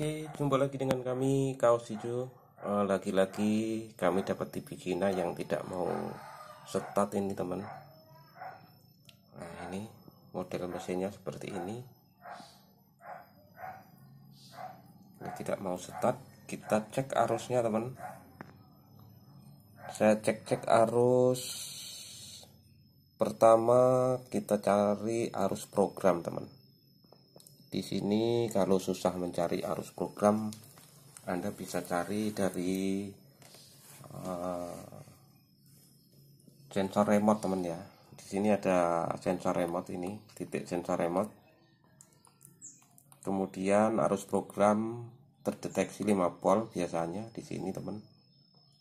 Oke, jumpa lagi dengan kami Kaos Hijau. Eh, lagi-lagi kami dapat TV Cina yang tidak mau setat ini teman. Nah ini model mesinnya seperti ini. Ini tidak mau setat. Kita cek arusnya teman. Saya cek-cek arus pertama kita cari arus program teman di sini kalau susah mencari arus program Anda bisa cari dari uh, sensor remote teman ya di sini ada sensor remote ini titik sensor remote kemudian arus program terdeteksi 5 volt biasanya di sini teman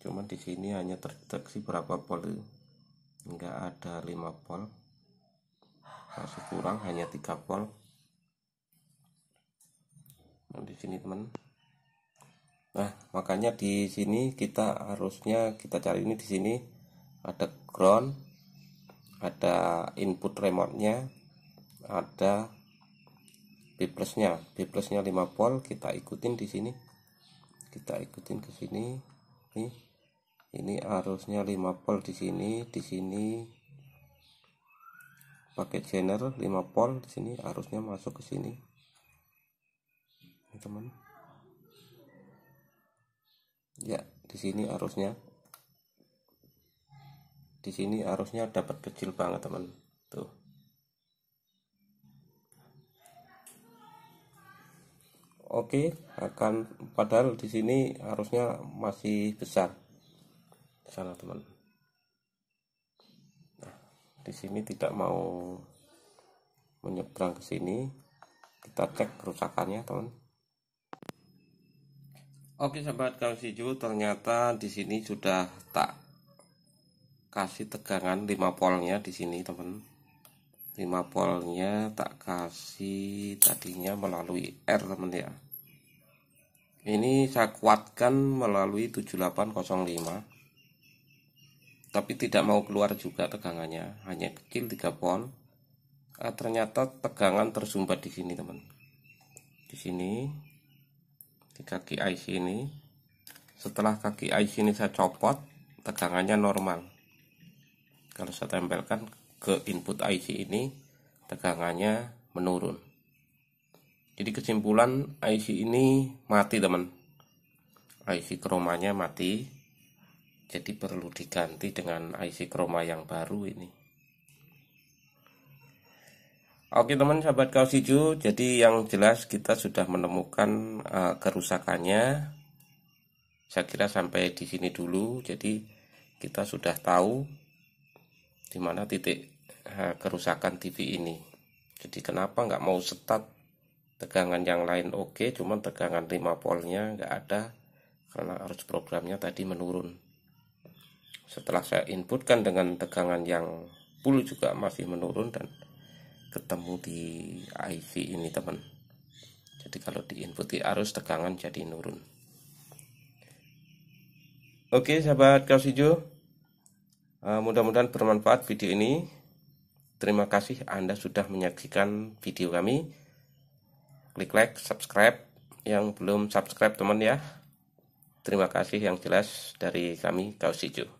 cuman di sini hanya terdeteksi berapa volt enggak ada 5 volt masih kurang hanya 3 volt nah, di sini teman nah makanya di sini kita harusnya kita cari ini di sini ada ground ada input remote nya ada B plusnya B plusnya 5 volt kita ikutin di sini kita ikutin ke sini ini ini arusnya 5 volt di sini di sini pakai channel 5 volt di sini arusnya masuk ke sini teman teman ya di sini arusnya di sini arusnya dapat kecil banget teman tuh oke akan padahal di sini arusnya masih besar salah teman nah di sini tidak mau menyeberang ke sini kita cek kerusakannya teman Oke sahabat kalau siju, ternyata di sini sudah tak kasih tegangan 5 polnya di sini teman 5 polnya tak kasih tadinya melalui R teman ya ini saya kuatkan melalui 7805 tapi tidak mau keluar juga tegangannya hanya kecil 3 pol eh, ternyata tegangan tersumbat di sini teman di sini di kaki IC ini setelah kaki IC ini saya copot tegangannya normal kalau saya tempelkan ke input IC ini tegangannya menurun jadi kesimpulan IC ini mati teman IC kromanya mati jadi perlu diganti dengan IC kroma yang baru ini Oke teman sahabat kaos hijau, jadi yang jelas kita sudah menemukan uh, kerusakannya. Saya kira sampai di sini dulu. Jadi kita sudah tahu di mana titik uh, kerusakan TV ini. Jadi kenapa nggak mau setat tegangan yang lain oke, okay, cuman tegangan 5 voltnya nggak ada karena arus programnya tadi menurun. Setelah saya inputkan dengan tegangan yang full juga masih menurun dan ketemu di IV ini teman jadi kalau di input di arus tegangan jadi nurun oke sahabat kaos hijau eh, mudah-mudahan bermanfaat video ini terima kasih anda sudah menyaksikan video kami klik like subscribe yang belum subscribe teman ya terima kasih yang jelas dari kami kaos hijau